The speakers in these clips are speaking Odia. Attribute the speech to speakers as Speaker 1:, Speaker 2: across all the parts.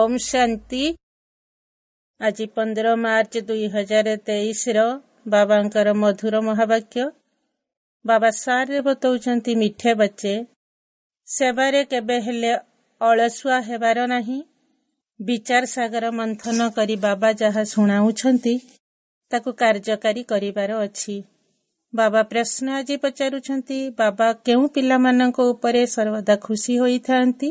Speaker 1: ଓମ୍ ଶାନ୍ତି ଆଜି ପନ୍ଦର ମାର୍ଚ୍ଚ ଦୁଇ ହଜାର ତେଇଶର ବାବାଙ୍କର ମଧୁର ମହାବାକ୍ୟ ବାବା ସାର୍ରେ ବତାଉଛନ୍ତି ମିଠେ ବଚେ ସେବାରେ କେବେ ହେଲେ ଅଳସୁଆ ହେବାର ନାହିଁ ବିଚାର ସାଗର ମନ୍ଥନ କରି ବାବା ଯାହା ଶୁଣାଉଛନ୍ତି ତାକୁ କାର୍ଯ୍ୟକାରୀ କରିବାର ଅଛି ବାବା ପ୍ରଶ୍ନ ଆଜି ପଚାରୁଛନ୍ତି ବାବା କେଉଁ ପିଲାମାନଙ୍କ ଉପରେ ସର୍ବଦା ଖୁସି ହୋଇଥାନ୍ତି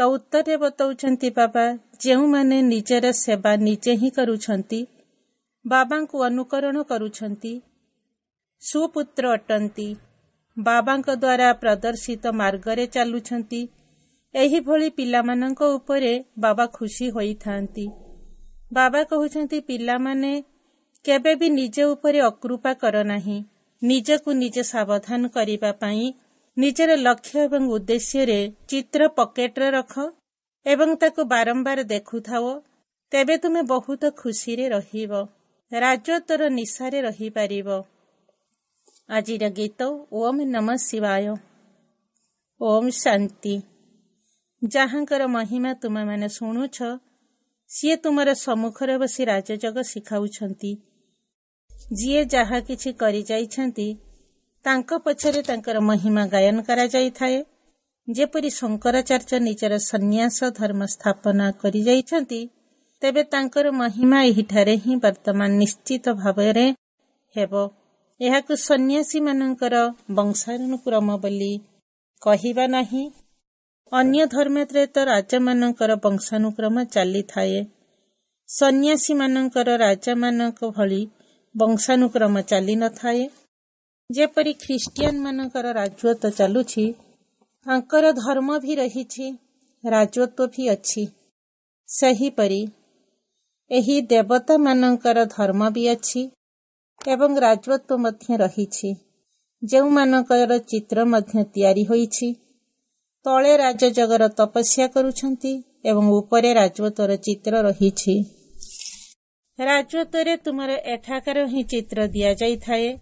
Speaker 1: ତ ଉତ୍ତରରେ ବତାଉଛନ୍ତି ବାବା ଯେଉଁମାନେ ନିଜର ସେବା ନିଜେ ହିଁ କରୁଛନ୍ତି ବାବାଙ୍କୁ ଅନୁକରଣ କରୁଛନ୍ତି ସୁପୁତ୍ର ଅଟନ୍ତି ବାବାଙ୍କ ଦ୍ୱାରା ପ୍ରଦର୍ଶିତ ମାର୍ଗରେ ଚାଲୁଛନ୍ତି ଏହିଭଳି ପିଲାମାନଙ୍କ ଉପରେ ବାବା ଖୁସି ହୋଇଥାନ୍ତି ବାବା କହୁଛନ୍ତି ପିଲାମାନେ କେବେ ବି ନିଜ ଉପରେ ଅକୃପା କର ନାହିଁ ନିଜକୁ ନିଜେ ସାବଧାନ କରିବା ପାଇଁ ନିଜର ଲକ୍ଷ୍ୟ ଏବଂ ଉଦ୍ଦେଶ୍ୟରେ ଚିତ୍ର ପକେଟରେ ରଖ ଏବଂ ତାକୁ ବାରମ୍ବାର ଦେଖୁଥାଉ ତେବେ ତୁମେ ବହୁତ ଖୁସିରେ ରହିବ ରାଜତ୍ୱର ନିଶାରେ ରହିପାରିବ ଆଜିର ଗୀତ ଓମ୍ ନମ ଶିବାୟ ଓମ୍ ଶାନ୍ତି ଯାହାଙ୍କର ମହିମା ତୁମେମାନେ ଶୁଣୁଛ ସିଏ ତୁମର ସମ୍ମୁଖରେ ବସି ରାଜଯୋଗ ଶିଖାଉଛନ୍ତି ଯିଏ ଯାହା କିଛି କରିଯାଇଛନ୍ତି ତାଙ୍କ ପଛରେ ତାଙ୍କର ମହିମା ଗାୟନ କରାଯାଇଥାଏ ଯେପରି ଶଙ୍କରାଚାର୍ଯ୍ୟ ନିଜର ସନ୍ନ୍ୟାସ ଧର୍ମ ସ୍ଥାପନା କରିଯାଇଛନ୍ତି ତେବେ ତାଙ୍କର ମହିମା ଏହିଠାରେ ହିଁ ବର୍ତ୍ତମାନ ନିଶ୍ଚିତ ଭାବରେ ହେବ ଏହାକୁ ସନ୍ନ୍ୟାସୀମାନଙ୍କର ବଂଶାନୁକ୍ରମ ବୋଲି କହିବା ନାହିଁ ଅନ୍ୟ ଧର୍ମତ୍ରେତ ରାଜାମାନଙ୍କର ବଂଶାନୁକ୍ରମ ଚାଲିଥାଏ ସନ୍ନ୍ୟାସୀମାନଙ୍କର ରାଜାମାନଙ୍କ ଭଳି ବଂଶାନୁକ୍ରମ ଚାଲିନଥାଏ ଯେପରି ଖ୍ରୀଷ୍ଟିଆନମାନଙ୍କର ରାଜତ୍ୱ ଚାଲୁଛି ତାଙ୍କର ଧର୍ମ ବି ରହିଛି ରାଜତ୍ୱ ବି ଅଛି ସେହିପରି ଏହି ଦେବତାମାନଙ୍କର ଧର୍ମ ବି ଅଛି ଏବଂ ରାଜତ୍ୱ ମଧ୍ୟ ରହିଛି ଯେଉଁମାନଙ୍କର ଚିତ୍ର ମଧ୍ୟ ତିଆରି ହୋଇଛି ତଳେ ରାଜଜଗର ତପସ୍ୟା କରୁଛନ୍ତି ଏବଂ ଉପରେ ରାଜତ୍ୱର ଚିତ୍ର ରହିଛି ରାଜତ୍ୱରେ ତୁମର ଏଠାକାର ହିଁ ଚିତ୍ର ଦିଆଯାଇଥାଏ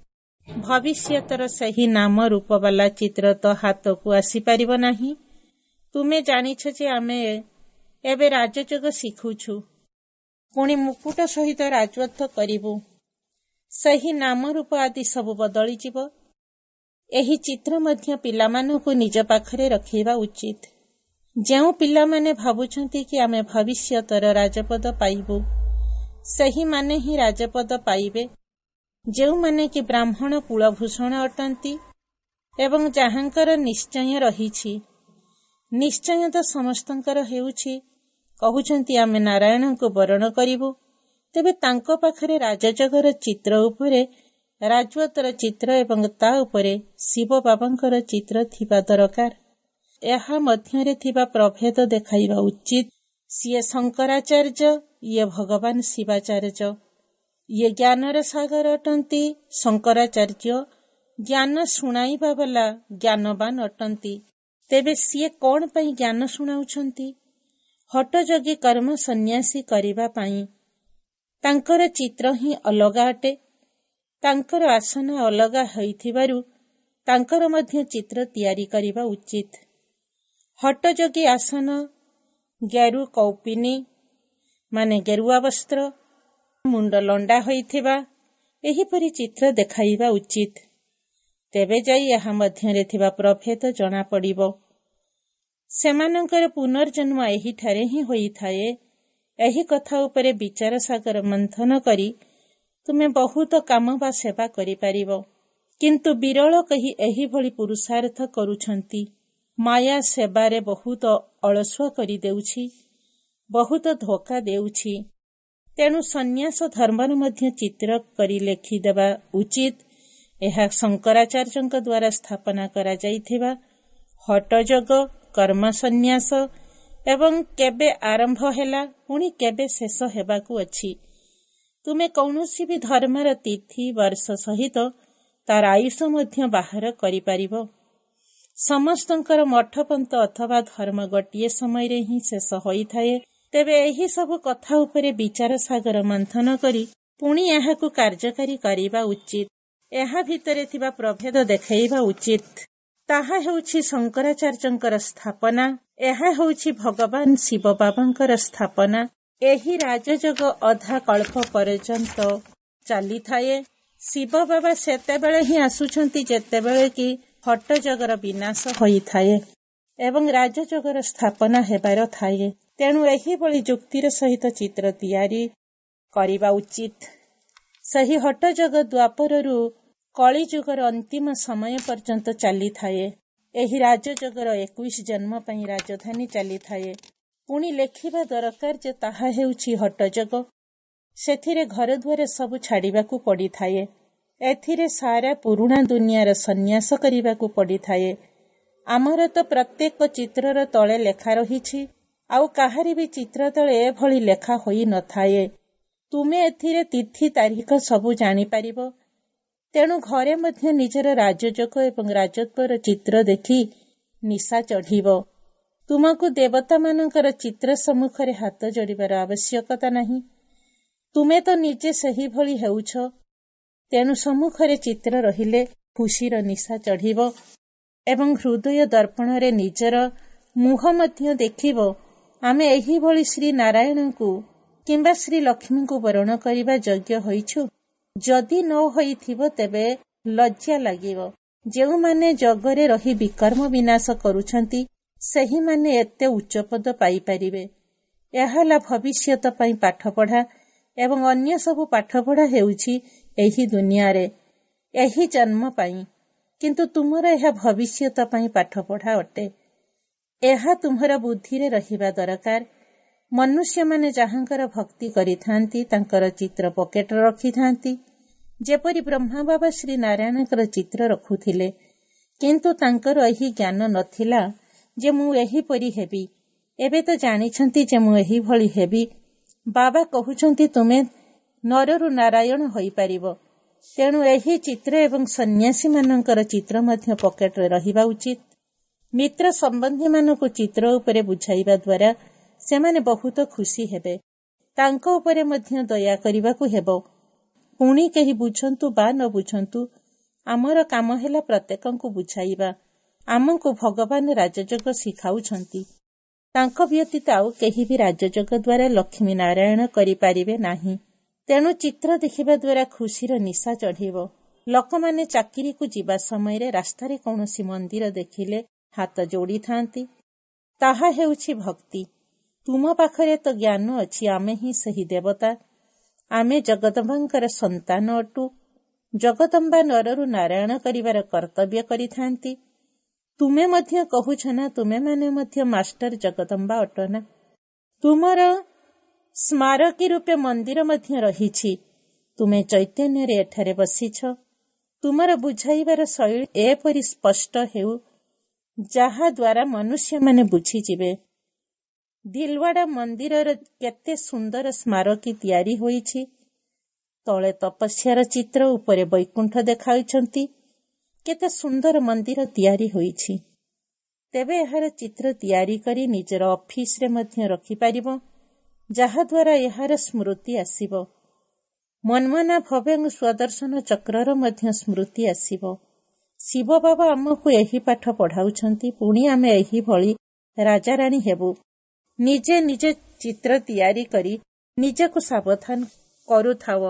Speaker 1: ଭବିଷ୍ୟତର ସେହି ନାମ ରୂପ ବାଲା ଚିତ୍ର ତ ହାତକୁ ଆସିପାରିବ ନାହିଁ ତୁମେ ଜାଣିଛ ଯେ ଆମେ ଏବେ ରାଜଯୋଗ ଶିଖୁଛୁ ପୁଣି ମୁକୁଟ ସହିତ ରାଜତ୍ୱ କରିବୁ ସେହି ନାମ ରୂପ ଆଦି ସବୁ ବଦଳିଯିବ ଏହି ଚିତ୍ର ମଧ୍ୟ ପିଲାମାନଙ୍କୁ ନିଜ ପାଖରେ ରଖିବା ଉଚିତ ଯେଉଁ ପିଲାମାନେ ଭାବୁଛନ୍ତି କି ଆମେ ଭବିଷ୍ୟତର ରାଜପଦ ପାଇବୁ ସେହିମାନେ ହିଁ ରାଜପଦ ପାଇବେ ଯେଉଁମାନେ କି ବ୍ରାହ୍ମଣ କୁଳଭୂଷଣ ଅଟନ୍ତି ଏବଂ ଯାହାଙ୍କର ନିଶ୍ଚୟ ରହିଛି ନିଶ୍ଚୟ ତ ସମସ୍ତଙ୍କର ହେଉଛି କହୁଛନ୍ତି ଆମେ ନାରାୟଣଙ୍କୁ ବରଣ କରିବୁ ତେବେ ତାଙ୍କ ପାଖରେ ରାଜଜଗର ଚିତ୍ର ଉପରେ ରାଜବତର ଚିତ୍ର ଏବଂ ତା ଉପରେ ଶିବ ବାବାଙ୍କର ଚିତ୍ର ଥିବା ଦରକାର ଏହା ମଧ୍ୟରେ ଥିବା ପ୍ରଭେଦ ଦେଖାଇବା ଉଚିତ ସିଏ ଶଙ୍କରାଚାର୍ଯ୍ୟ ଇଏ ଭଗବାନ ଶିବାଚାର୍ଯ୍ୟ ଇଏ ଜ୍ଞାନର ସାଗର ଅଟନ୍ତି ଶଙ୍କରାଚାର୍ଯ୍ୟ ଜ୍ଞାନ ଶୁଣାଇବା ବାଲା ଜ୍ଞାନବାନ ଅଟନ୍ତି ତେବେ ସିଏ କ'ଣ ପାଇଁ ଜ୍ଞାନ ଶୁଣାଉଛନ୍ତି ହଟଯୋଗୀ କର୍ମ ସନ୍ନ୍ୟାସୀ କରିବା ପାଇଁ ତାଙ୍କର ଚିତ୍ର ହିଁ ଅଲଗା ଅଟେ ତାଙ୍କର ଆସନ ଅଲଗା ହୋଇଥିବାରୁ ତାଙ୍କର ମଧ୍ୟ ଚିତ୍ର ତିଆରି କରିବା ଉଚିତ ହଟଯୋଗୀ ଆସନ ଗେରୁ କୌପିନୀ ମାନେ ଗେରୁଆ ବସ୍ତ୍ର ମୁଣ୍ଡ ଲଣ୍ଡା ହୋଇଥିବା ଏହିପରି ଚିତ୍ର ଦେଖାଇବା ଉଚିତ ତେବେ ଯାଇ ଏହା ମଧ୍ୟରେ ଥିବା ପ୍ରଭେଦ ଜଣାପଡ଼ିବ ସେମାନଙ୍କର ପୁନର୍ଜନ୍ମ ଏହିଠାରେ ହିଁ ହୋଇଥାଏ ଏହି କଥା ଉପରେ ବିଚାର ସାଗର ମନ୍ଥନ କରି ତୁମେ ବହୁତ କାମ ବା ସେବା କରିପାରିବ କିନ୍ତୁ ବିରଳ କହି ଏହିଭଳି ପୁରୁଷାର୍ଥ କରୁଛନ୍ତି ମାୟା ସେବାରେ ବହୁତ ଅଳସୁଆ କରିଦେଉଛି ବହୁତ ଧୋକା ଦେଉଛି ତେଣୁ ସନ୍ନ୍ୟାସ ଧର୍ମର ମଧ୍ୟ ଚିତ୍ର କରି ଲେଖିଦେବା ଉଚିତ ଏହା ଶଙ୍କରାଚାର୍ଯ୍ୟଙ୍କ ଦ୍ୱାରା ସ୍ଥାପନା କରାଯାଇଥିବା ହଟଯୋଗ କର୍ମସନ୍ନ୍ୟାସ ଏବଂ କେବେ ଆରମ୍ଭ ହେଲା ପୁଣି କେବେ ଶେଷ ହେବାକୁ ଅଛି ତୁମେ କୌଣସି ବି ଧର୍ମର ତିଥି ବର୍ଷ ସହିତ ତାର ଆୟୁଷ ମଧ୍ୟ ବାହାର କରିପାରିବ ସମସ୍ତଙ୍କର ମଠପନ୍ଥ ଅଥବା ଧର୍ମ ଗୋଟିଏ ସମୟରେ ହିଁ ଶେଷ ହୋଇଥାଏ ତେବେ ଏହିସବୁ କଥା ଉପରେ ବିଚାର ସାଗର ମନ୍ଥନ କରି ପୁଣି ଏହାକୁ କାର୍ଯ୍ୟକାରୀ କରିବା ଉଚିତ ଏହା ଭିତରେ ଥିବା ପ୍ରଭେଦ ଦେଖାଇବା ଉଚିତ ତାହା ହେଉଛି ଶଙ୍କରାଚାର୍ଯ୍ୟଙ୍କର ସ୍ଥାପନା ଏହା ହେଉଛି ଭଗବାନ ଶିବ ବାବାଙ୍କର ସ୍ଥାପନା ଏହି ରାଜଯୋଗ ଅଧା କଳ୍ପ ପର୍ଯ୍ୟନ୍ତ ଚାଲିଥାଏ ଶିବ ବାବା ସେତେବେଳେ ହିଁ ଆସୁଛନ୍ତି ଯେତେବେଳେ କି ହଟ୍ଟଯୋଗର ବିନାଶ ହୋଇଥାଏ ଏବଂ ରାଜଯୋଗର ସ୍ଥାପନା ହେବାର ଥାଏ ତେଣୁ ଏହିଭଳି ଯୁକ୍ତିର ସହିତ ଚିତ୍ର ତିଆରି କରିବା ଉଚିତ ସେହି ହଟଯୋଗ ଦ୍ୱାପରରୁ କଳିଯୁଗର ଅନ୍ତିମ ସମୟ ପର୍ଯ୍ୟନ୍ତ ଚାଲିଥାଏ ଏହି ରାଜଯୋଗର ଏକୋଇଶ ଜନ୍ମ ପାଇଁ ରାଜଧାନୀ ଚାଲିଥାଏ ପୁଣି ଲେଖିବା ଦରକାର ଯେ ତାହା ହେଉଛି ହଟଯୋଗ ସେଥିରେ ଘରଦୁଆର ସବୁ ଛାଡ଼ିବାକୁ ପଡ଼ିଥାଏ ଏଥିରେ ସାରା ପୁରୁଣା ଦୁନିଆର ସନ୍ନ୍ୟାସ କରିବାକୁ ପଡ଼ିଥାଏ ଆମର ତ ପ୍ରତ୍ୟେକ ଚିତ୍ରର ତଳେ ଲେଖା ରହିଛି ଆଉ କାହାରି ବି ଚିତ୍ର ତଳେ ଏଭଳି ଲେଖା ହୋଇନଥାଏ ତୁମେ ଏଥିରେ ତିଥି ତାରିଖ ସବୁ ଜାଣିପାରିବ ତେଣୁ ଘରେ ମଧ୍ୟ ନିଜର ରାଜଯୋଗ ଏବଂ ରାଜତ୍ୱର ଚିତ୍ର ଦେଖି ନିଶା ଚଢ଼ିବ ତୁମକୁ ଦେବତାମାନଙ୍କର ଚିତ୍ର ସମ୍ମୁଖରେ ହାତ ଯୋଡ଼ିବାର ଆବଶ୍ୟକତା ନାହିଁ ତୁମେ ତ ନିଜେ ସେହିଭଳି ହେଉଛ ତେଣୁ ସମ୍ମୁଖରେ ଚିତ୍ର ରହିଲେ ଖୁସିର ନିଶା ଚଢ଼ିବ ଏବଂ ହୃଦୟ ଦର୍ପଣରେ ନିଜର ମୁହଁ ମଧ୍ୟ ଦେଖିବ ଆମେ ଏହିଭଳି ଶ୍ରୀ ନାରାୟଣଙ୍କୁ କିମ୍ବା ଶ୍ରୀ ଲକ୍ଷ୍ମୀଙ୍କୁ ବରଣ କରିବା ଯୋଗ୍ୟ ହୋଇଛୁ ଯଦି ନ ହୋଇଥିବ ତେବେ ଲଜ୍ଜା ଲାଗିବ ଯେଉଁମାନେ ଜଗରେ ରହି ବିକର୍ମ ବିନାଶ କରୁଛନ୍ତି ସେହିମାନେ ଏତେ ଉଚ୍ଚ ପଦ ପାଇପାରିବେ ଏହା ହେଲା ଭବିଷ୍ୟତ ପାଇଁ ପାଠପଢ଼ା ଏବଂ ଅନ୍ୟ ସବୁ ପାଠପଢ଼ା ହେଉଛି ଏହି ଦୁନିଆରେ ଏହି ଜନ୍ମ ପାଇଁ କିନ୍ତୁ ତୁମର ଏହା ଭବିଷ୍ୟତ ପାଇଁ ପାଠପଢ଼ା ଅଟେ ଏହା ତୁମର ବୁଦ୍ଧିରେ ରହିବା ଦରକାର ମନୁଷ୍ୟମାନେ ଯାହାଙ୍କର ଭକ୍ତି କରିଥାନ୍ତି ତାଙ୍କର ଚିତ୍ର ପକେଟରେ ରଖିଥାନ୍ତି ଯେପରି ବ୍ରହ୍ମା ବାବା ଶ୍ରୀ ନାରାୟଣଙ୍କର ଚିତ୍ର ରଖୁଥିଲେ କିନ୍ତୁ ତାଙ୍କର ଏହି ଜ୍ଞାନ ନଥିଲା ଯେ ମୁଁ ଏହିପରି ହେବି ଏବେ ତ ଜାଣିଛନ୍ତି ଯେ ମୁଁ ଏହିଭଳି ହେବି ବାବା କହୁଛନ୍ତି ତୁମେ ନରରୁ ନାରାୟଣ ହୋଇପାରିବ ତେଣୁ ଏହି ଚିତ୍ର ଏବଂ ସନ୍ନ୍ୟାସୀମାନଙ୍କର ଚିତ୍ର ମଧ୍ୟ ପକେଟରେ ରହିବା ଉଚିତ ମିତ୍ର ସମ୍ବନ୍ଧୀୟମାନଙ୍କୁ ଚିତ୍ର ଉପରେ ବୁଝାଇବା ଦ୍ୱାରା ସେମାନେ ବହୁତ ଖୁସି ହେବେ ତାଙ୍କ ଉପରେ ମଧ୍ୟ ଦୟା କରିବାକୁ ହେବ ପୁଣି କେହି ବୁଝନ୍ତୁ ବା ନ ବୁଝନ୍ତୁ ଆମର କାମ ହେଲା ପ୍ରତ୍ୟେକଙ୍କୁ ବୁଝାଇବା ଆମକୁ ଭଗବାନ ରାଜଯୋଗ ଶିଖାଉଛନ୍ତି ତାଙ୍କ ବ୍ୟତୀତ ଆଉ କେହି ବି ରାଜଯୋଗ ଦ୍ୱାରା ଲକ୍ଷ୍ମୀ ନାରାୟଣ କରିପାରିବେ ନାହିଁ ତେଣୁ ଚିତ୍ର ଦେଖିବା ଦ୍ୱାରା ଖୁସିର ନିଶା ଚଢ଼ିବ ଲୋକମାନେ ଚାକିରିକୁ ଯିବା ସମୟରେ ରାସ୍ତାରେ କୌଣସି ମନ୍ଦିର ଦେଖିଲେ ହାତ ଯୋଡ଼ିଥାନ୍ତି ତାହା ହେଉଛି ଭକ୍ତି ତୁମ ପାଖରେ ତ ଜ୍ଞାନ ଅଛି ଆମେ ହିଁ ସେହି ଦେବତା ଆମେ ଜଗଦମ୍ବାଙ୍କର ସନ୍ତାନ ଅଟୁ ଜଗଦମ୍ବା ନରରୁ ନାରାୟଣ କରିବାର କର୍ତ୍ତବ୍ୟ କରିଥାନ୍ତି ତୁମେ ମଧ୍ୟ କହୁଛ ନା ତୁମେମାନେ ମଧ୍ୟ ମାଷ୍ଟର ଜଗଦମ୍ବା ଅଟ ନା ତୁମର ସ୍ମାରକୀ ରୂପେ ମନ୍ଦିର ମଧ୍ୟ ରହିଛି ତୁମେ ଚୈତନ୍ୟରେ ଏଠାରେ ବସିଛ ତୁମର ବୁଝାଇବାର ଶୈଳୀ ଏପରି ସ୍ପଷ୍ଟ ହେଉ ଯାହା ଯାହାଦ୍ୱାରା ମନୁଷ୍ୟମାନେ ବୁଝିଯିବେ ଦିଲୱାଡ଼ା ମନ୍ଦିରର କେତେ ସୁନ୍ଦର ସ୍ମାରକୀ ତିଆରି ହୋଇଛି ତଳେ ତପସ୍ୟାର ଚିତ୍ର ଉପରେ ବୈକୁଣ୍ଠ ଦେଖାଉଛନ୍ତି କେତେ ସୁନ୍ଦର ମନ୍ଦିର ତିଆରି ହୋଇଛି ତେବେ ଏହାର ଚିତ୍ର ତିଆରି କରି ନିଜର ଅଫିସରେ ମଧ୍ୟ ରଖିପାରିବ ଯାହାଦ୍ୱାରା ଏହାର ସ୍ମୃତି ଆସିବ ମନମନା ଭବେ ସ୍ୱଦର୍ଶନ ଚକ୍ରର ମଧ୍ୟ ସ୍ମୃତି ଆସିବ ଶିବ ବାବା ଆମକୁ ଏହି ପାଠ ପଢ଼ାଉଛନ୍ତି ପୁଣି ଆମେ ଏହିଭଳି ରାଜାରାଣୀ ହେବୁ ନିଜେ ନିଜେ ଚିତ୍ର ତିଆରି କରି ନିଜକୁ ସାବଧାନ କରୁଥାଉ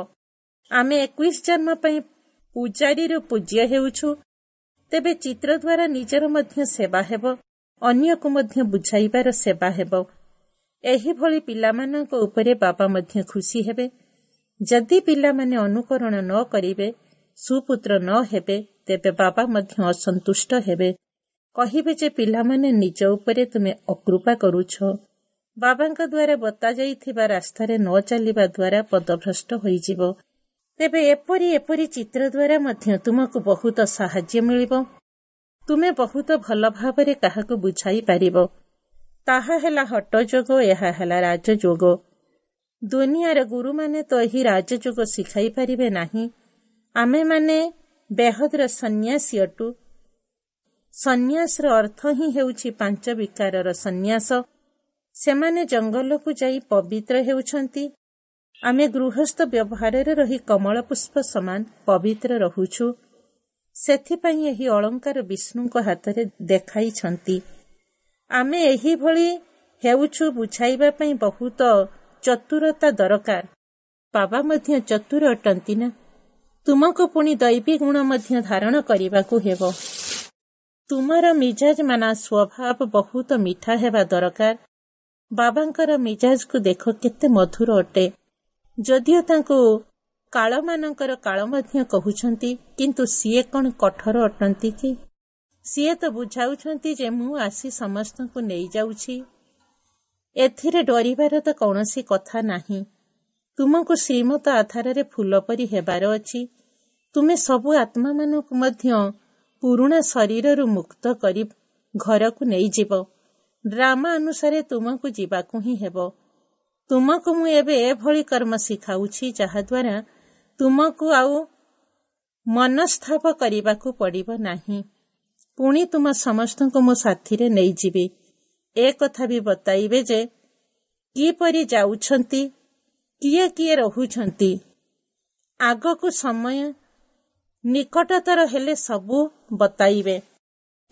Speaker 1: ଆମେ ଏକୋଇଶ ଜନ୍ମ ପାଇଁ ପୂଜାରୀରୁ ପୂଜ୍ୟ ହେଉଛୁ ତେବେ ଚିତ୍ର ଦ୍ୱାରା ନିଜର ମଧ୍ୟ ସେବା ହେବ ଅନ୍ୟକୁ ମଧ୍ୟ ବୁଝାଇବାର ସେବା ହେବ ଏହିଭଳି ପିଲାମାନଙ୍କ ଉପରେ ବାବା ମଧ୍ୟ ଖୁସି ହେବେ ଯଦି ପିଲାମାନେ ଅନୁକରଣ ନ କରିବେ ସୁପୁତ୍ର ନ ହେବେ ତେବେ ବାବା ମଧ୍ୟ ଅସନ୍ତୁଷ୍ଟ ହେବେ କହିବେ ଯେ ପିଲାମାନେ ନିଜ ଉପରେ ତୁମେ ଅକୃପା କରୁଛ ବାବାଙ୍କ ଦ୍ୱାରା ବତାଯାଇଥିବା ରାସ୍ତାରେ ନ ଚାଲିବା ଦ୍ୱାରା ପଦଭ୍ରଷ୍ଟ ହୋଇଯିବ ତେବେ ଏପରି ଏପରି ଚିତ୍ର ଦ୍ୱାରା ମଧ୍ୟ ତୁମକୁ ବହୁତ ସାହାଯ୍ୟ ମିଳିବ ତୁମେ ବହୁତ ଭଲ ଭାବରେ କାହାକୁ ବୁଝାଇ ପାରିବ ତାହା ହେଲା ଯୋଗ ଏହା ହେଲା ରାଜଯୋଗ ଦୁନିଆର ଗୁରୁମାନେ ତ ଏହି ରାଜଯୋଗ ଶିଖାଇ ପାରିବେ ନାହିଁ ଆମେମାନେ ବେହଦର ସନ୍ନ୍ୟାସୀ ଅଟୁ ସନ୍ନ୍ୟାସର ଅର୍ଥ ହିଁ ହେଉଛି ପାଞ୍ଚ ବିକାରର ସନ୍ନ୍ୟାସ ସେମାନେ ଜଙ୍ଗଲକୁ ଯାଇ ପବିତ୍ର ହେଉଛନ୍ତି ଆମେ ଗୃହସ୍ଥ ବ୍ୟବହାରରେ ରହି କମଳ ପୁଷ୍ପ ସମାନ ପବିତ୍ର ରହୁଛୁ ସେଥିପାଇଁ ଏହି ଅଳଙ୍କାର ବିଷ୍ଣୁଙ୍କ ହାତରେ ଦେଖାଇଛନ୍ତି ଆମେ ଏହିଭଳି ହେଉଛୁ ବୁଝାଇବା ପାଇଁ ବହୁତ ଚତୁରତା ଦରକାର ବାବା ମଧ୍ୟ ଚତୁର ଅଟନ୍ତି ନା ତୁମକୁ ପୁଣି ଦୈବୀ ଗୁଣ ମଧ୍ୟ ଧାରଣ କରିବାକୁ ହେବ ତୁମର ମିଜାଜ ମାନା ସ୍ୱଭାବ ବହୁତ ମିଠା ହେବା ଦରକାର ବାବାଙ୍କର ମିଜାଜକୁ ଦେଖ କେତେ ମଧୁର ଅଟେ ଯଦିଓ ତାଙ୍କୁ କାଳମାନଙ୍କର କାଳ ମଧ୍ୟ କହୁଛନ୍ତି କିନ୍ତୁ ସିଏ କ'ଣ କଠୋର ଅଟନ୍ତି କି ସିଏ ତ ବୁଝାଉଛନ୍ତି ଯେ ମୁଁ ଆସି ସମସ୍ତଙ୍କୁ ନେଇଯାଉଛି ଏଥିରେ ଡରିବାର ତ କୌଣସି କଥା ନାହିଁ ତୁମକୁ ଶ୍ରୀମତ ଆଧାରରେ ଫୁଲ ପରି ହେବାର ଅଛି ତୁମେ ସବୁ ଆତ୍ମାମାନଙ୍କୁ ମଧ୍ୟ ପୁରୁଣା ଶରୀରରୁ ମୁକ୍ତ କରି ଘରକୁ ନେଇଯିବ ଡ୍ରାମା ଅନୁସାରେ ତୁମକୁ ଯିବାକୁ ହିଁ ହେବ ତୁମକୁ ମୁଁ ଏବେ ଏଭଳି କର୍ମ ଶିଖାଉଛି ଯାହାଦ୍ୱାରା ତୁମକୁ ଆଉ ମନସ୍ଥାପ କରିବାକୁ ପଡ଼ିବ ନାହିଁ ପୁଣି ତୁମ ସମସ୍ତଙ୍କୁ ମୋ ସାଥିରେ ନେଇଯିବି ଏ କଥା ବି ବତାଇବେ ଯେ କିପରି ଯାଉଛନ୍ତି କିଏ କିଏ ରହୁଛନ୍ତି ଆଗକୁ ସମୟ ନିକଟତର ହେଲେ ସବୁ ବତାଇବେ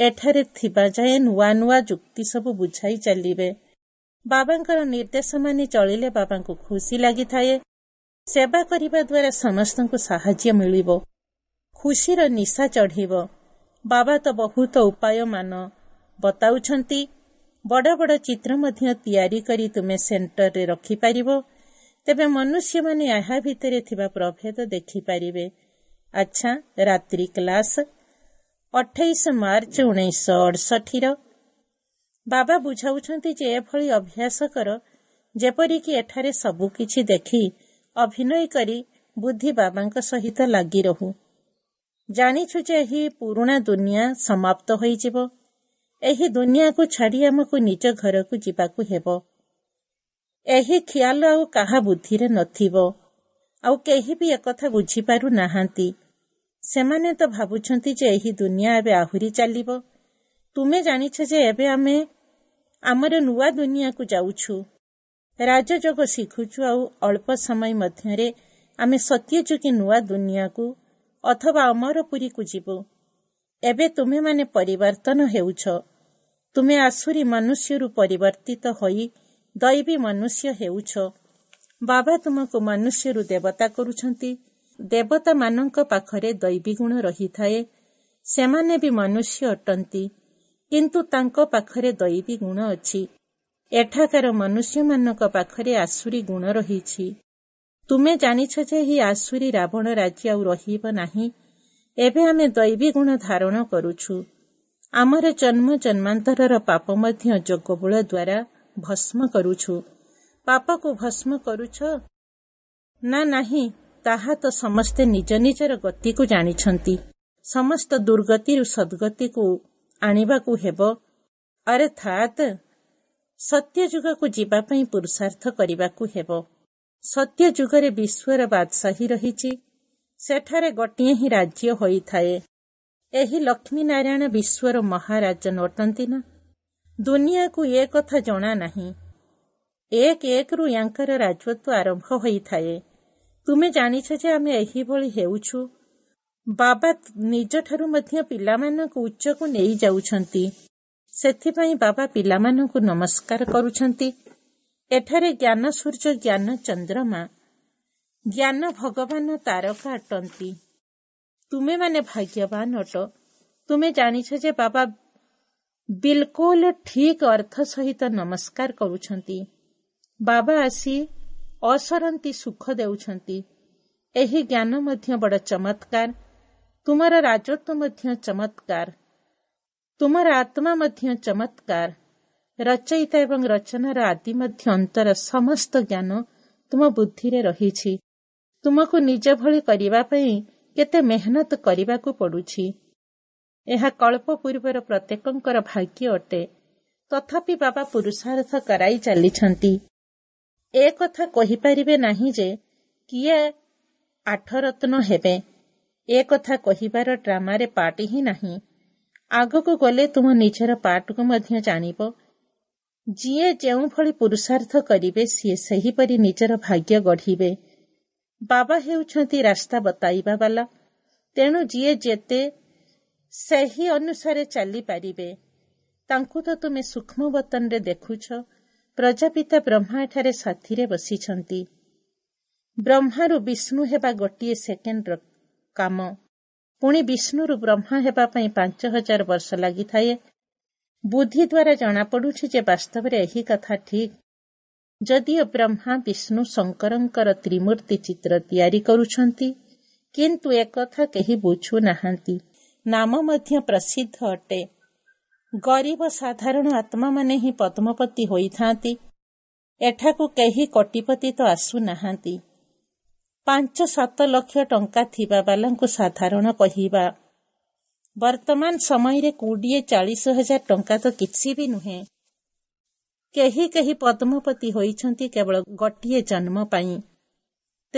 Speaker 1: ଏଠାରେ ଥିବା ଯାଏ ନୂଆ ନୂଆ ଯୁକ୍ତି ସବୁ ବୁଝାଇ ଚାଲିବେ ବାବାଙ୍କର ନିର୍ଦ୍ଦେଶ ମାନି ଚଳିଲେ ବାବାଙ୍କୁ ଖୁସି ଲାଗିଥାଏ ସେବା କରିବା ଦ୍ୱାରା ସମସ୍ତଙ୍କୁ ସାହାଯ୍ୟ ମିଳିବ ଖୁସିର ନିଶା ଚଢ଼ିବ ବାବା ତ ବହୁତ ଉପାୟମାନ ବତାଉଛନ୍ତି ବଡ଼ ବଡ଼ ଚିତ୍ର ମଧ୍ୟ ତିଆରି କରି ତୁମେ ସେଣ୍ଟରରେ ରଖିପାରିବ ତେବେ ମନୁଷ୍ୟମାନେ ଏହା ଭିତରେ ଥିବା ପ୍ରଭେଦ ଦେଖିପାରିବେ ଆଚ୍ଛା ରାତ୍ରି କ୍ଲାସ୍ ଅଠେଇଶ ମାର୍ଚ୍ଚ ଉଣେଇଶ ଅଠଷଠିର ବାବା ବୁଝାଉଛନ୍ତି ଯେ ଏଭଳି ଅଭ୍ୟାସ କର ଯେପରିକି ଏଠାରେ ସବୁକିଛି ଦେଖି ଅଭିନୟ କରି ବୁଦ୍ଧି ବାବାଙ୍କ ସହିତ ଲାଗି ରହୁ ଜାଣିଛୁ ଯେ ଏହି ପୁରୁଣା ଦୁନିଆ ସମାପ୍ତ ହୋଇଯିବ ଏହି ଦୁନିଆକୁ ଛାଡ଼ି ଆମକୁ ନିଜ ଘରକୁ ଯିବାକୁ ହେବ ଏହି ଖିଆଲ ଆଉ କାହା ବୁଦ୍ଧିରେ ନଥିବ ଆଉ କେହି ବି ଏକଥା ବୁଝିପାରୁ ନାହାନ୍ତି ସେମାନେ ତ ଭାବୁଛନ୍ତି ଯେ ଏହି ଦୁନିଆ ଏବେ ଆହୁରି ଚାଲିବ ତୁମେ ଜାଣିଛ ଯେ ଏବେ ଆମେ ଆମର ନୂଆ ଦୁନିଆକୁ ଯାଉଛୁ ରାଜଯୋଗ ଶିଖୁଛୁ ଆଉ ଅଳ୍ପ ସମୟ ମଧ୍ୟରେ ଆମେ ସତ୍ୟ ସତ୍ୟଯୋଗୀ ନୂଆ ଦୁନିଆକୁ ଅଥବା ଅମର ପୁରୀକୁ ଯିବୁ ଏବେ ତୁମେମାନେ ପରିବର୍ତ୍ତନ ହେଉଛ ତୁମେ ଆସୁରୀ ମନୁଷ୍ୟରୁ ପରିବର୍ତ୍ତିତ ହୋଇ ଦୈବୀ ମନୁଷ୍ୟ ହେଉଛ ବାବା ତୁମକୁ ମନୁଷ୍ୟରୁ ଦେବତା କରୁଛନ୍ତି ଦେବତାମାନଙ୍କ ପାଖରେ ଦୈବୀ ଗୁଣ ରହିଥାଏ ସେମାନେ ବି ମନୁଷ୍ୟ ଅଟନ୍ତି କିନ୍ତୁ ତାଙ୍କ ପାଖରେ ଦୈବୀ ଗୁଣ ଅଛି ଏଠାକାର ମନୁଷ୍ୟମାନଙ୍କ ପାଖରେ ଆସୁରୀ ଗୁଣ ରହିଛି ତୁମେ ଜାଣିଛ ଯେ ଏହି ଆସୁରୀ ରାବଣ ରାଜ୍ୟ ଆଉ ରହିବ ନାହିଁ ଏବେ ଆମେ ଦୈବୀ ଗୁଣ ଧାରଣ କରୁଛୁ ଆମର ଜନ୍ମ ଜନ୍ମାନ୍ତରର ପାପ ମଧ୍ୟ ଯୋଗବଳ ଦ୍ୱାରା ଭସ୍ମ କରୁଛୁ ପାପକୁ ଭସ୍ମ କରୁଛ ନା ନାହିଁ ତାହା ତ ସମସ୍ତେ ନିଜ ନିଜର ଗତିକୁ ଜାଣିଛନ୍ତି ସମସ୍ତ ଦୁର୍ଗତିରୁ ସଦ୍ଗତିକୁ ଆଣିବାକୁ ହେବ ଆରେ ସତ୍ୟ ଯୁଗକୁ ଯିବା ପାଇଁ ପୁରୁଷାର୍ଥ କରିବାକୁ ହେବ ସତ୍ୟ ଯୁଗରେ ବିଶ୍ୱର ବାଦଶାହୀ ରହିଛି ସେଠାରେ ଗୋଟିଏ ହିଁ ରାଜ୍ୟ ହୋଇଥାଏ ଏହି ଲକ୍ଷ୍ମୀ ନାରାୟଣ ବିଶ୍ୱର ମହାରାଜ ନଟନ୍ତି ନା ଦୁନିଆକୁ ଏ କଥା ଜଣା ନାହିଁ ଏକ ଏକରୁ ୟାଙ୍କର ରାଜତ୍ୱ ଆରମ୍ଭ ହୋଇଥାଏ ତୁମେ ଜାଣିଛ ଯେ ଆମେ ଏହିଭଳି ହେଉଛୁ ବାବା ନିଜଠାରୁ ମଧ୍ୟ ପିଲାମାନଙ୍କୁ ଉଚ୍ଚକୁ ନେଇଯାଉଛନ୍ତି ସେଥିପାଇଁ ବାବା ପିଲାମାନଙ୍କୁ ନମସ୍କାର କରୁଛନ୍ତି ଏଠାରେ ଜ୍ଞାନ ସୂର୍ଯ୍ୟ ଜ୍ଞାନ ଚନ୍ଦ୍ରମା ଜ୍ଞାନ ଭଗବାନ ତାରକା ଅଟନ୍ତି ତୁମେମାନେ ଭାଗ୍ୟବାନ ଅଟ ତୁମେ ଜାଣିଛ ଯେ ବାବା ବିଲକୁଲ ଠିକ ଅର୍ଥ ସହିତ ନମସ୍କାର କରୁଛନ୍ତି ବାବା ଆସି ଅସରନ୍ତି ସୁଖ ଦେଉଛନ୍ତି ଏହି ଜ୍ଞାନ ମଧ୍ୟ ବଡ଼ ଚମତ୍କାର ତୁମର ରାଜତ୍ୱ ମଧ୍ୟ ଚମତ୍କାର ତୁମର ଆତ୍ମା ମଧ୍ୟ ଚମତ୍କାର ରଚୟିତା ଏବଂ ରଚନାର ଆଦି ମଧ୍ୟ ଅନ୍ତର ସମସ୍ତ ଜ୍ଞାନ ତୁମ ବୁଦ୍ଧିରେ ରହିଛି ତୁମକୁ ନିଜ ଭଳି କରିବା ପାଇଁ କେତେ ମେହନତ କରିବାକୁ ପଡ଼ୁଛି ଏହା କଳ୍ପ ପୂର୍ବର ପ୍ରତ୍ୟେକଙ୍କର ଭାଗ୍ୟ ଅଟେ ତଥାପି ବାବା ପୁରୁଷାର୍ଥ କରାଇ ଚାଲିଛନ୍ତି ଏ କଥା କହିପାରିବେ ନାହିଁ ଯେ କିଏ ଆଠରତ୍ନ ହେବେ ଏ କଥା କହିବାର ଡ୍ରାମାରେ ପାର୍ଟି ହିଁ ନାହିଁ ଆଗକୁ ଗଲେ ତୁମ ନିଜର ପାଟକୁ ମଧ୍ୟ ଜାଣିବ ଯିଏ ଯେଉଁଭଳି ପୁରୁଷାର୍ଥ କରିବେ ସିଏ ସେହିପରି ନିଜର ଭାଗ୍ୟ ଗଢ଼ିବେ ବାବା ହେଉଛନ୍ତି ରାସ୍ତା ବତାଇବା ବାଲା ତେଣୁ ଯିଏ ଯେତେ ସେହି ଅନୁସାରେ ଚାଲିପାରିବେ ତାଙ୍କୁ ତ ତୁମେ ସୂକ୍ଷ୍ମ ବତନରେ ଦେଖୁଛ ପ୍ରଜାପିତା ବ୍ରହ୍ମା ଏଠାରେ ସାଥିରେ ବସିଛନ୍ତି ବ୍ରହ୍ମାରୁ ବିଷ୍ଣୁ ହେବା ଗୋଟିଏ ସେକେଣ୍ଡର କାମ ପୁଣି ବିଷ୍ଣୁରୁ ବ୍ରହ୍ମା ହେବା ପାଇଁ ପାଞ୍ଚ ହଜାର ବର୍ଷ ଲାଗିଥାଏ ବୁଦ୍ଧି ଦ୍ୱାରା ଜଣାପଡ଼ୁଛି ଯେ ବାସ୍ତବରେ ଏହି କଥା ଠିକ୍ ଯଦିଓ ବ୍ରହ୍ମା ବିଷ୍ଣୁ ଶଙ୍କରଙ୍କର ତ୍ରିମୂର୍ତ୍ତି ଚିତ୍ର ତିଆରି କରୁଛନ୍ତି କିନ୍ତୁ ଏକଥା କେହି ବୁଝୁନାହାନ୍ତି ନାମ ମଧ୍ୟ ପ୍ରସିଦ୍ଧ ଅଟେ ଗରିବ ସାଧାରଣ ଆତ୍ମାମାନେ ହିଁ ପଦ୍ମପତି ହୋଇଥାନ୍ତି ଏଠାକୁ କେହି କଟିପତି ତ ଆସୁନାହାନ୍ତି ପାଞ୍ଚ ସାତ ଲକ୍ଷ ଟଙ୍କା ଥିବା ବାଲାଙ୍କୁ ସାଧାରଣ କହିବା ବର୍ତ୍ତମାନ ସମୟରେ କୋଡ଼ିଏ ଚାଳିଶ ହଜାର ଟଙ୍କା ତ କିଛି ବି ନୁହେଁ କେହି କେହି ପଦ୍ମପତି ହୋଇଛନ୍ତି କେବଳ ଗୋଟିଏ ଜନ୍ମ ପାଇଁ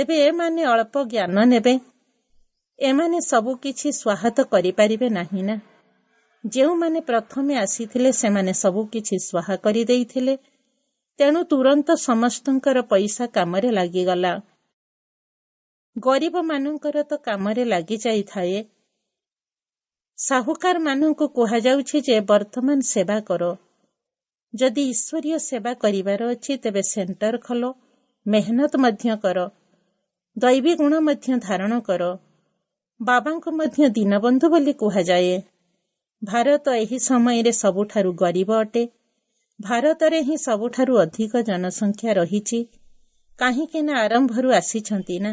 Speaker 1: ତେବେ ଏମାନେ ଅଳ୍ପ ଜ୍ଞାନ ନେବେ ଏମାନେ ସବୁ କିଛି ସ୍ୱାହତ କରିପାରିବେ ନାହିଁ ନା ଯେଉଁମାନେ ପ୍ରଥମେ ଆସିଥିଲେ ସେମାନେ ସବୁକିଛି ସ୍ୱାହା କରିଦେଇଥିଲେ ତେଣୁ ତୁରନ୍ତ ସମସ୍ତଙ୍କର ପଇସା କାମରେ ଲାଗିଗଲା ଗରିବମାନଙ୍କର ତ କାମରେ ଲାଗିଯାଇଥାଏ ସାହୁକାରମାନଙ୍କୁ କୁହାଯାଉଛି ଯେ ବର୍ତ୍ତମାନ ସେବା କର ଯଦି ଈଶ୍ୱରୀୟ ସେବା କରିବାର ଅଛି ତେବେ ସେଣ୍ଟର ଖୋଲ ମେହନତ ମଧ୍ୟ କର ଦୈବୀ ଗୁଣ ମଧ୍ୟ ଧାରଣ କର ବାବାଙ୍କୁ ମଧ୍ୟ ଦୀନବନ୍ଧୁ ବୋଲି କୁହାଯାଏ ଭାରତ ଏହି ସମୟରେ ସବୁଠାରୁ ଗରିବ ଅଟେ ଭାରତରେ ହିଁ ସବୁଠାରୁ ଅଧିକ ଜନସଂଖ୍ୟା ରହିଛି କାହିଁକିନା ଆରମ୍ଭରୁ ଆସିଛନ୍ତି ନା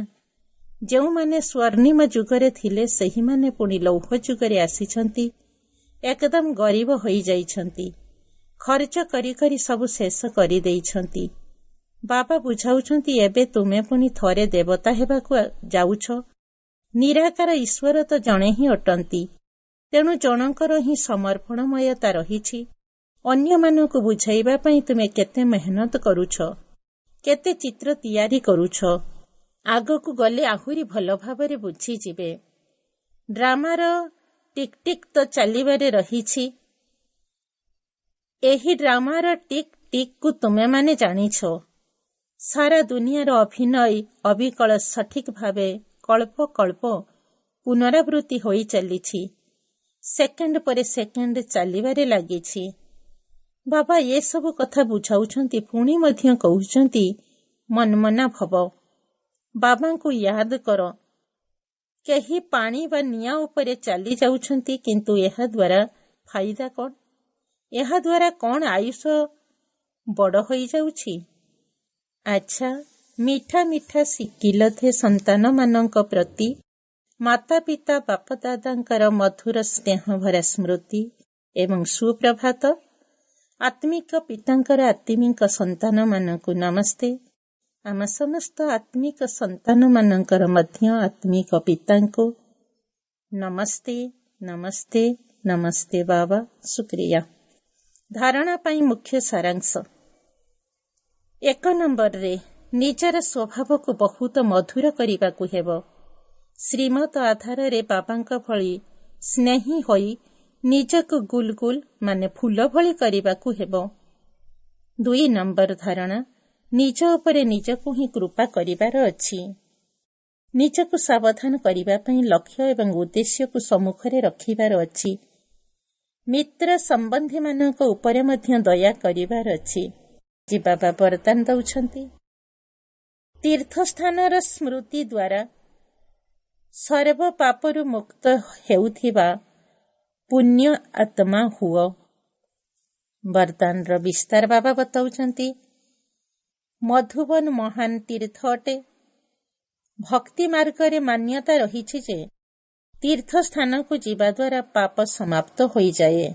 Speaker 1: ଯେଉଁମାନେ ସ୍ୱର୍ଣ୍ଣିମ ଯୁଗରେ ଥିଲେ ସେହିମାନେ ପୁଣି ଲୌହ ଯୁଗରେ ଆସିଛନ୍ତି ଏକଦମ ଗରିବ ହୋଇଯାଇଛନ୍ତି ଖର୍ଚ୍ଚ କରି କରି ସବୁ ଶେଷ କରିଦେଇଛନ୍ତି ବାବା ବୁଝାଉଛନ୍ତି ଏବେ ତୁମେ ପୁଣି ଥରେ ଦେବତା ହେବାକୁ ଯାଉଛ ନିରାକାର ଈଶ୍ୱର ତ ଜଣେ ହିଁ ଅଟନ୍ତି ତେଣୁ ଜଣଙ୍କର ହିଁ ସମର୍ପଣମୟତା ରହିଛି ଅନ୍ୟମାନଙ୍କୁ ବୁଝାଇବା ପାଇଁ ତୁମେ କେତେ ମେହନତ କରୁଛ କେତେ ଚିତ୍ର ତିଆରି କରୁଛ ଆଗକୁ ଗଲେ ଆହୁରି ଭଲ ଭାବରେ ବୁଝିଯିବେ ଡ୍ରାମାର ଟିକ୍ ଟିକ୍ ତ ଚାଲିବାରେ ରହିଛି ଏହି ଡ୍ରାମାର ଟିକ୍ ଟିକ୍କୁ ତୁମେମାନେ ଜାଣିଛ ସାରା ଦୁନିଆର ଅଭିନୟ ଅବିକଳ ସଠିକ୍ ଭାବେ କଳ୍ପ କଳ୍ପ ପୁନରାବୃତ୍ତି ହୋଇ ଚାଲିଛି ସେକେଣ୍ଡ ପରେ ସେକେଣ୍ଡ ଚାଲିବାରେ ଲାଗିଛି ବାବା ଏସବୁ କଥା ବୁଝାଉଛନ୍ତି ପୁଣି ମଧ୍ୟ କହୁଛନ୍ତି ମନମନା ଭବ ବାବାଙ୍କୁ ୟାଦ କର କେହି ପାଣି ବା ନିଆଁ ଉପରେ ଚାଲି ଯାଉଛନ୍ତି କିନ୍ତୁ ଏହା ଦ୍ୱାରା ଫାଇଦା କ'ଣ ଏହା ଏହାଦ୍ୱାରା କ'ଣ ଆୟୁଷ ବଡ଼ ହୋଇଯାଉଛି ଆଚ୍ଛା ମିଠା ମିଠା ଶିକିଲ ଥେ ସନ୍ତାନମାନଙ୍କ ପ୍ରତି ମାତା ପିତା ବାପଦାଦାଙ୍କର ମଧୁର ସ୍ନେହଭରା ସ୍ମୃତି ଏବଂ ସୁପ୍ରଭାତ ଆତ୍ମିକ ପିତାଙ୍କର ଆତ୍ମିକ ସନ୍ତାନମାନଙ୍କୁ ନମସ୍ତେ ଆମ ସମସ୍ତ ଆତ୍ମିକ ସନ୍ତାନମାନଙ୍କର ମଧ୍ୟ ଆତ୍ମିକ ପିତାଙ୍କୁ ନମସ୍ତେ ନମସ୍ତେ ନମସ୍ତେ ବାବା ସୁକ୍ରିୟା ଧାରଣା ପାଇଁ ମୁଖ୍ୟ ସାରାଂଶ ଏକ ନମ୍ବରରେ ନିଜର ସ୍ୱଭାବକୁ ବହୁତ ମଧୁର କରିବାକୁ ହେବ ଶ୍ରୀମତ ଆଧାରରେ ବାବାଙ୍କ ଭଳି ସ୍ନେହୀ ହୋଇ ନିଜକୁ ଗୁଲଗୁଲ ମାନେ ଫୁଲ ଭଳି କରିବାକୁ ହେବ ଦୁଇ ନମ୍ବର ଧାରଣା ନିଜ ଉପରେ ନିଜକୁ ହିଁ କୃପା କରିବାର ଅଛି ନିଜକୁ ସାବଧାନ କରିବା ପାଇଁ ଲକ୍ଷ୍ୟ ଏବଂ ଉଦ୍ଦେଶ୍ୟକୁ ସମ୍ମୁଖରେ ରଖିବାର ଅଛି ମିତ୍ର ସମ୍ବନ୍ଧୀମାନଙ୍କ ଉପରେ ମଧ୍ୟ ଦୟା କରିବାର ଅଛି ଯିବା ବାବା ବରଦାନ ଦେଉଛନ୍ତି ତୀର୍ଥସ୍ଥାନର ସ୍ମୃତି ଦ୍ୱାରା ସର୍ବପାପରୁ ମୁକ୍ତ ହେଉଥିବା ପୁଣ୍ୟ ଆତ୍ମା ହୁଅ ବର୍ତ୍ତମାନର ବିସ୍ତାର ବାବା ବତାଉଛନ୍ତି ମଧୁବନ ମହାନ ତୀର୍ଥ ଅଟେ ଭକ୍ତି ମାର୍ଗରେ ମାନ୍ୟତା ରହିଛି ଯେ ତୀର୍ଥସ୍ଥାନକୁ ଯିବା ଦ୍ୱାରା ପାପ ସମାପ୍ତ ହୋଇଯାଏ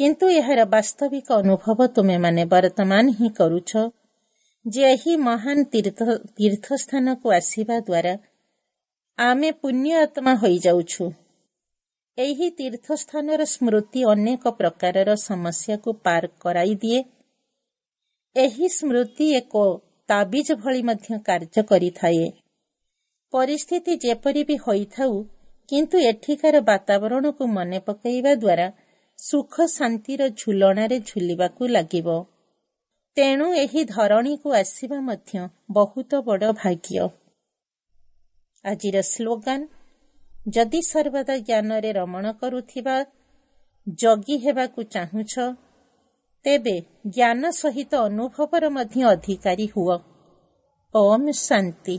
Speaker 1: କିନ୍ତୁ ଏହାର ବାସ୍ତବିକ ଅନୁଭବ ତୁମେମାନେ ବର୍ତ୍ତମାନ ହିଁ କରୁଛ ଯେ ଏହି ମହାନ ତୀର୍ଥସ୍ଥାନକୁ ଆସିବା ଦ୍ୱାରା ଆମେ ପୁଣ୍ୟ ଆତ୍ମା ହୋଇଯାଉଛୁ ଏହି ତୀର୍ଥସ୍ଥାନର ସ୍ମୃତି ଅନେକ ପ୍ରକାରର ସମସ୍ୟାକୁ ପାର କରାଇଦିଏ ଏହି ସ୍ମୃତି ଏକ ତାବିଜ ଭଳି ମଧ୍ୟ କାର୍ଯ୍ୟ କରିଥାଏ ପରିସ୍ଥିତି ଯେପରି ବି ହୋଇଥାଉ କିନ୍ତୁ ଏଠିକାର ବାତାବରଣକୁ ମନେ ପକାଇବା ଦ୍ୱାରା ସୁଖ ଶାନ୍ତିର ଝୁଲଣାରେ ଝୁଲିବାକୁ ଲାଗିବ ତେଣୁ ଏହି ଧରଣୀକୁ ଆସିବା ମଧ୍ୟ ବହୁତ ବଡ଼ ଭାଗ୍ୟ ଆଜିର ସ୍ଲୋଗାନ ଯଦି ସର୍ବଦା ଜ୍ଞାନରେ ରମଣ କରୁଥିବା ଜଗି ହେବାକୁ ଚାହୁଁଛ ତେବେ ଜ୍ଞାନ ସହିତ ଅନୁଭବର ମଧ୍ୟ ଅଧିକାରୀ ହୁଅ ଓମ୍ ଶାନ୍ତି